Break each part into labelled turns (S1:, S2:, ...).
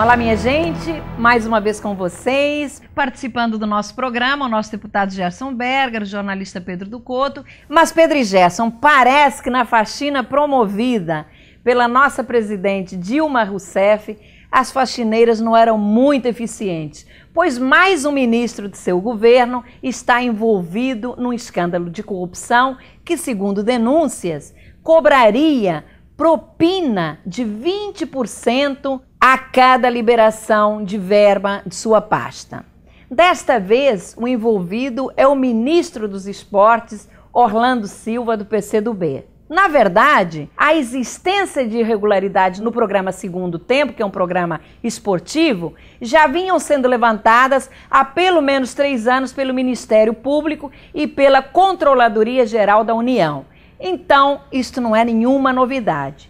S1: Olá, minha gente, mais uma vez com vocês, participando do nosso programa, o nosso deputado Gerson Berger, o jornalista Pedro do Couto. Mas, Pedro e Gerson, parece que na faxina promovida pela nossa presidente Dilma Rousseff, as faxineiras não eram muito eficientes, pois mais um ministro de seu governo está envolvido num escândalo de corrupção que, segundo denúncias, cobraria propina de 20% a cada liberação de verba de sua pasta. Desta vez, o envolvido é o ministro dos Esportes, Orlando Silva, do PCdoB. Na verdade, a existência de irregularidades no programa Segundo Tempo, que é um programa esportivo, já vinham sendo levantadas há pelo menos três anos pelo Ministério Público e pela Controladoria Geral da União. Então, isto não é nenhuma novidade.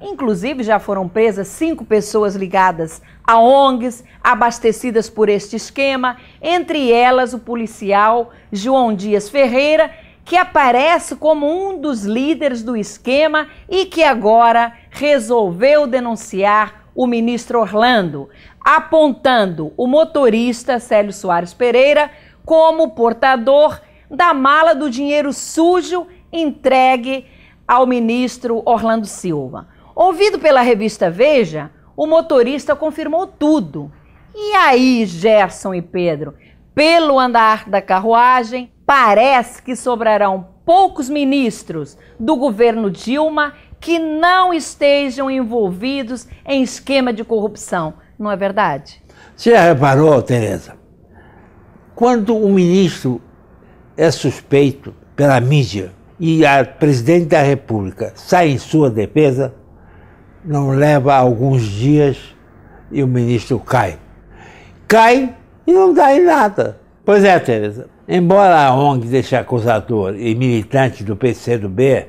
S1: Inclusive, já foram presas cinco pessoas ligadas a ONGs, abastecidas por este esquema, entre elas o policial João Dias Ferreira, que aparece como um dos líderes do esquema e que agora resolveu denunciar o ministro Orlando, apontando o motorista Célio Soares Pereira como portador da mala do dinheiro sujo entregue ao ministro Orlando Silva. Ouvido pela revista Veja, o motorista confirmou tudo. E aí, Gerson e Pedro, pelo andar da carruagem, parece que sobrarão poucos ministros do governo Dilma que não estejam envolvidos em esquema de corrupção. Não é verdade?
S2: Você já reparou, Tereza? Quando um ministro é suspeito pela mídia, e a presidente da República sai em sua defesa, não leva alguns dias e o ministro cai. Cai e não dá em nada. Pois é, Tereza. Embora a ONG deixe acusador e militante do PCdoB,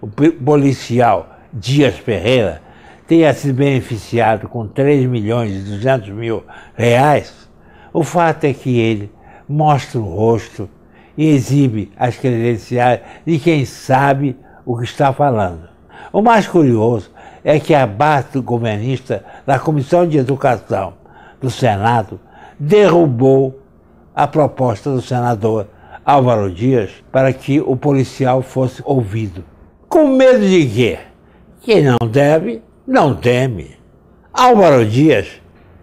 S2: o policial Dias Ferreira, tenha se beneficiado com 3 milhões e 200 mil reais, o fato é que ele mostra o rosto e exibe as credenciais de quem sabe o que está falando. O mais curioso é que a base governista da Comissão de Educação do Senado derrubou a proposta do senador Álvaro Dias para que o policial fosse ouvido. Com medo de quê? Quem não deve, não teme. Álvaro Dias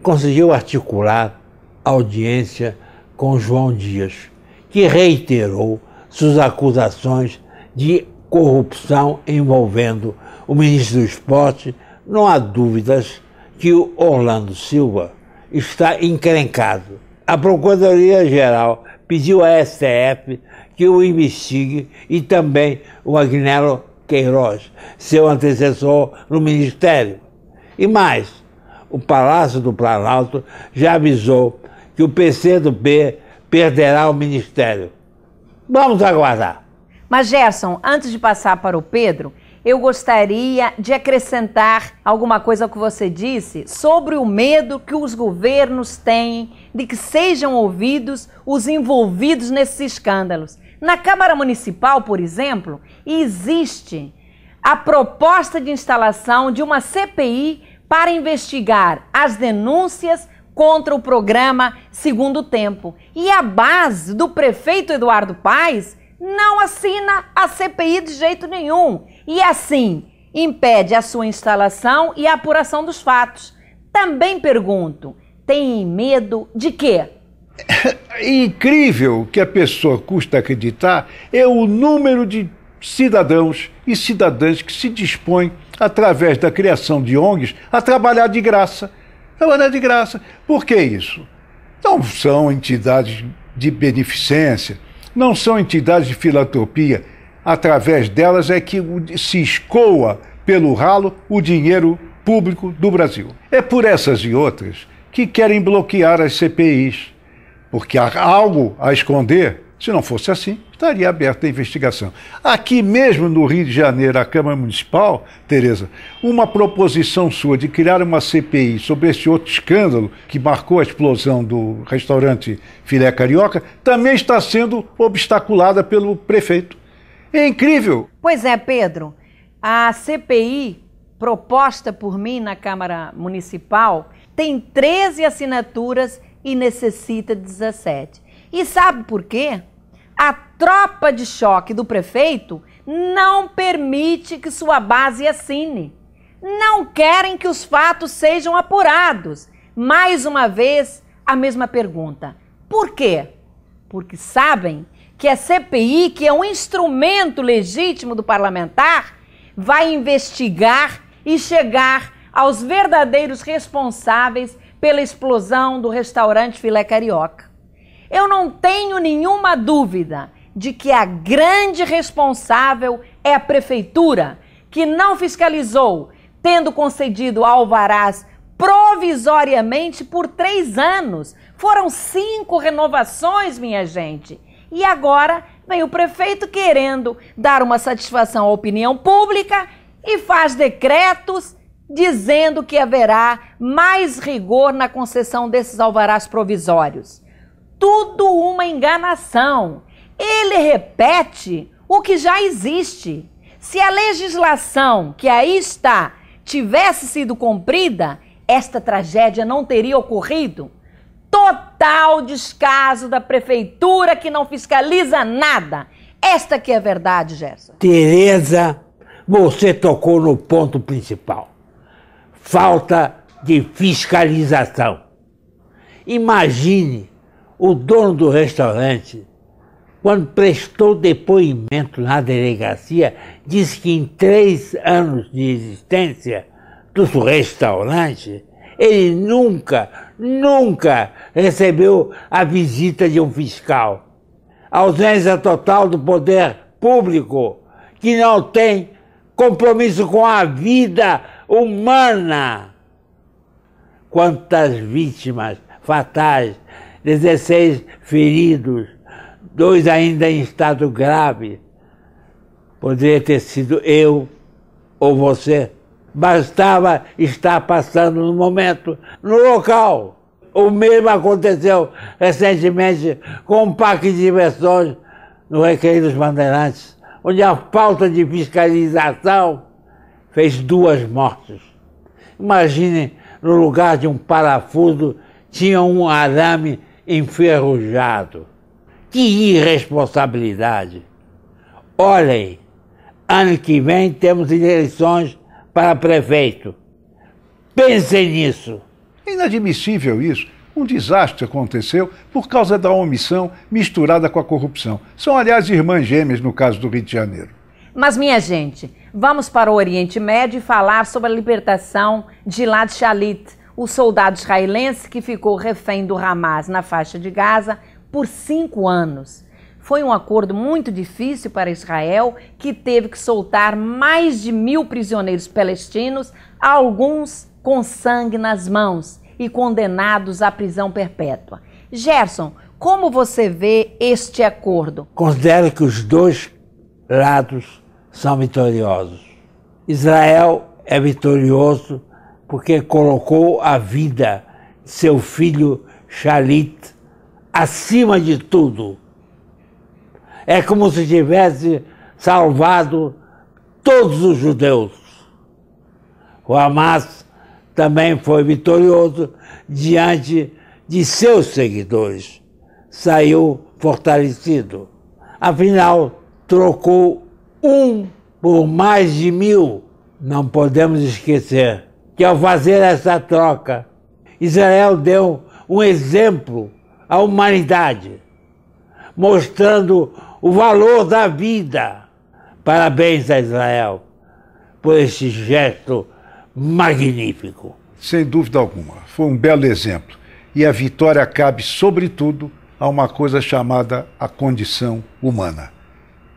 S2: conseguiu articular audiência com João Dias, que reiterou suas acusações de corrupção envolvendo o ministro do Esporte, não há dúvidas que o Orlando Silva está encrencado. A Procuradoria-Geral pediu à STF que o investigue e também o Agnello Queiroz, seu antecessor no Ministério. E mais, o Palácio do Planalto já avisou que o PCdoB perderá o ministério. Vamos aguardar.
S1: Mas, Gerson, antes de passar para o Pedro, eu gostaria de acrescentar alguma coisa ao que você disse sobre o medo que os governos têm de que sejam ouvidos os envolvidos nesses escândalos. Na Câmara Municipal, por exemplo, existe a proposta de instalação de uma CPI para investigar as denúncias contra o programa Segundo Tempo. E a base do prefeito Eduardo Paes não assina a CPI de jeito nenhum. E assim, impede a sua instalação e a apuração dos fatos. Também pergunto, tem medo de quê?
S3: É incrível que a pessoa custa acreditar é o número de cidadãos e cidadãs que se dispõem, através da criação de ONGs, a trabalhar de graça ela mandar é de graça. Por que isso? Não são entidades de beneficência, não são entidades de filantropia. Através delas é que se escoa pelo ralo o dinheiro público do Brasil. É por essas e outras que querem bloquear as CPIs, porque há algo a esconder. Se não fosse assim, estaria aberta a investigação. Aqui mesmo no Rio de Janeiro, a Câmara Municipal, Tereza, uma proposição sua de criar uma CPI sobre esse outro escândalo que marcou a explosão do restaurante Filé Carioca, também está sendo obstaculada pelo prefeito. É incrível.
S1: Pois é, Pedro. A CPI proposta por mim na Câmara Municipal tem 13 assinaturas e necessita 17. E sabe por quê? A tropa de choque do prefeito não permite que sua base assine. Não querem que os fatos sejam apurados. Mais uma vez, a mesma pergunta. Por quê? Porque sabem que a CPI, que é um instrumento legítimo do parlamentar, vai investigar e chegar aos verdadeiros responsáveis pela explosão do restaurante Filé Carioca. Eu não tenho nenhuma dúvida de que a grande responsável é a prefeitura, que não fiscalizou, tendo concedido alvarás provisoriamente por três anos. Foram cinco renovações, minha gente. E agora vem o prefeito querendo dar uma satisfação à opinião pública e faz decretos dizendo que haverá mais rigor na concessão desses alvarás provisórios tudo uma enganação. Ele repete o que já existe. Se a legislação que aí está tivesse sido cumprida, esta tragédia não teria ocorrido. Total descaso da prefeitura que não fiscaliza nada. Esta que é a verdade, Gerson.
S2: Tereza, você tocou no ponto principal. Falta de fiscalização. Imagine o dono do restaurante, quando prestou depoimento na delegacia, disse que em três anos de existência do restaurante, ele nunca, nunca recebeu a visita de um fiscal. ausência total do poder público, que não tem compromisso com a vida humana. Quantas vítimas fatais 16 feridos, dois ainda em estado grave. Poderia ter sido eu ou você. Bastava estar passando no momento, no local. O mesmo aconteceu recentemente com um parque de diversões no Recreio dos Bandeirantes, onde a falta de fiscalização fez duas mortes. Imagine, no lugar de um parafuso, tinha um arame enferrujado. Que irresponsabilidade! Olhem, ano que vem temos
S3: eleições para prefeito. Pensem nisso. É inadmissível isso. Um desastre aconteceu por causa da omissão misturada com a corrupção. São, aliás, irmãs gêmeas no caso do Rio de Janeiro.
S1: Mas, minha gente, vamos para o Oriente Médio e falar sobre a libertação de Lad Shalit, o soldado israelense que ficou refém do Hamas na faixa de Gaza por cinco anos. Foi um acordo muito difícil para Israel, que teve que soltar mais de mil prisioneiros palestinos, alguns com sangue nas mãos e condenados à prisão perpétua. Gerson, como você vê este acordo?
S2: Considero que os dois lados são vitoriosos. Israel é vitorioso porque colocou a vida de seu filho Shalit acima de tudo. É como se tivesse salvado todos os judeus. O Hamas também foi vitorioso diante de seus seguidores. Saiu fortalecido. Afinal, trocou um por mais de mil. Não podemos esquecer que ao fazer essa troca, Israel deu um exemplo à humanidade, mostrando o valor da vida. Parabéns a Israel
S3: por esse gesto magnífico. Sem dúvida alguma, foi um belo exemplo. E a vitória cabe, sobretudo, a uma coisa chamada a condição humana.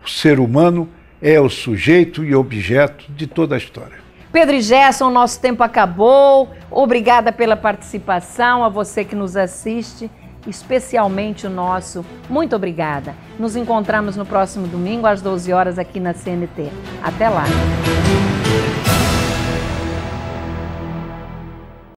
S3: O ser humano é o sujeito e objeto de toda a história.
S1: Pedro e Gerson, nosso tempo acabou. Obrigada pela participação, a você que nos assiste, especialmente o nosso. Muito obrigada. Nos encontramos no próximo domingo às 12 horas aqui na CNT. Até lá.